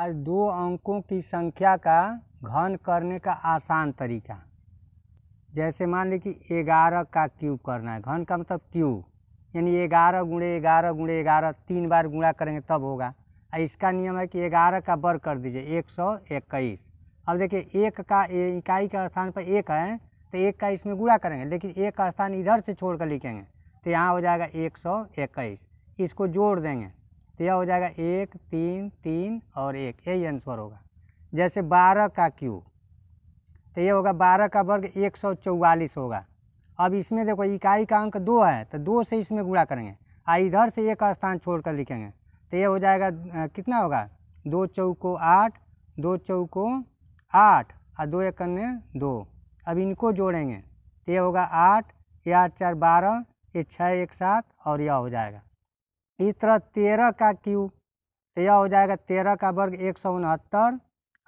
आज दो अंकों की संख्या का घन करने का आसान तरीका जैसे मान ली कि ग्यारह का क्यूब करना है घन का मतलब क्यूब यानी ग्यारह गुणे ग्यारह गुणे ग्यारह तीन बार गुणा करेंगे तब होगा और इसका नियम है कि ग्यारह का वर्ग कर दीजिए एक सौ इक्कीस अब देखिए एक का इकाई का स्थान पर एक है तो एक का इसमें गुणा करेंगे लेकिन एक का स्थान इधर से छोड़ कर लिखेंगे तो यहाँ हो जाएगा एक सौ इक्कीस इसको जोड़ देंगे तो यह हो जाएगा एक तीन तीन और एक यही आंसर होगा जैसे बारह का क्यूब तो ये होगा बारह का वर्ग एक सौ चौवालीस होगा अब इसमें देखो इकाई का अंक दो है तो दो से इसमें गुणा करेंगे आ इधर से एक स्थान छोड़कर लिखेंगे तो ये हो जाएगा कितना होगा दो चौको आठ दो चौको आठ और दो एक अन्य दो अब इनको जोड़ेंगे तो ये होगा आठ ये आठ चार बारह ये छः एक सात और यह हो जाएगा इस तरह तेरह का क्यूब तो यह हो जाएगा तेरह का वर्ग एक सौ उनहत्तर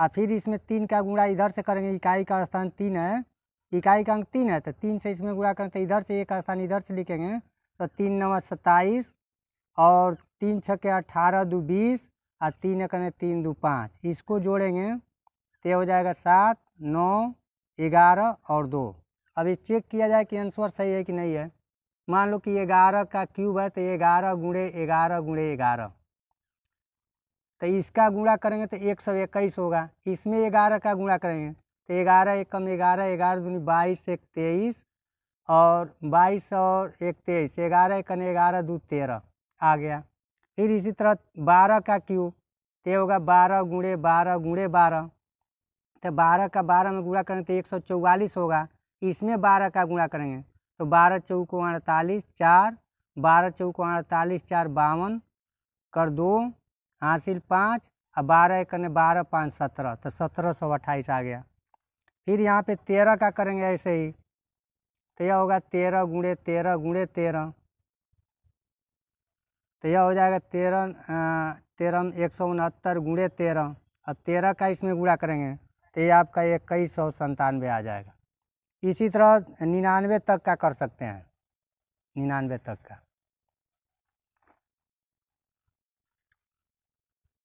और फिर इसमें तीन का गुणा इधर से करेंगे इकाई का स्थान तीन है इकाई का अंक तीन है तो तीन से इसमें गुणा करें तो इधर से एक स्थान इधर से लिखेंगे तो तीन नवा सत्ताईस और तीन छः के अठारह दो बीस और तीन एक तीन दो पाँच इसको जोड़ेंगे तो हो जाएगा सात नौ ग्यारह और दो अब ये चेक किया जाए कि आंसर सही है कि नहीं है मान लो कि ग्यारह का क्यूब है तो ग्यारह गुणे ग्यारह गुणे ग्यारह तो इसका गुणा करेंगे तो एक सौ इक्कीस होगा इसमें ग्यारह का गुणा करेंगे तो ग्यारह एक कम ग्यारह ग्यारह दूनी बाईस एक तेईस और बाईस और एक तेईस ग्यारह एक ग्यारह दो तेरह आ गया फिर इसी तरह बारह का क्यूब तो होगा बारह गुणे बारह गुणे बारह तो बारह का बारह में गुणा करेंगे तो एक सौ चौवालीस होगा इसमें बारह का गुणा करेंगे तो बारह चौको अड़तालीस चार बारह चौको अड़तालीस चार बावन कर दो हासिल पाँच और बारह करने बारह पाँच सत्रह तो सत्रह सौ अट्ठाईस आ गया फिर यहाँ पे तेरह का करेंगे ऐसे ही तो यह होगा तेरह गुड़े तेरह गुड़े तेरह तो यह हो जाएगा तेरह तेरह एक सौ उनहत्तर गुड़े तेरह और तेरह का इसमें गुड़ा करेंगे तो ये आपका इक्कीस सौ संतानवे आ जाएगा इसी तरह निन्यानवे तक का कर सकते हैं निन्यानवे तक का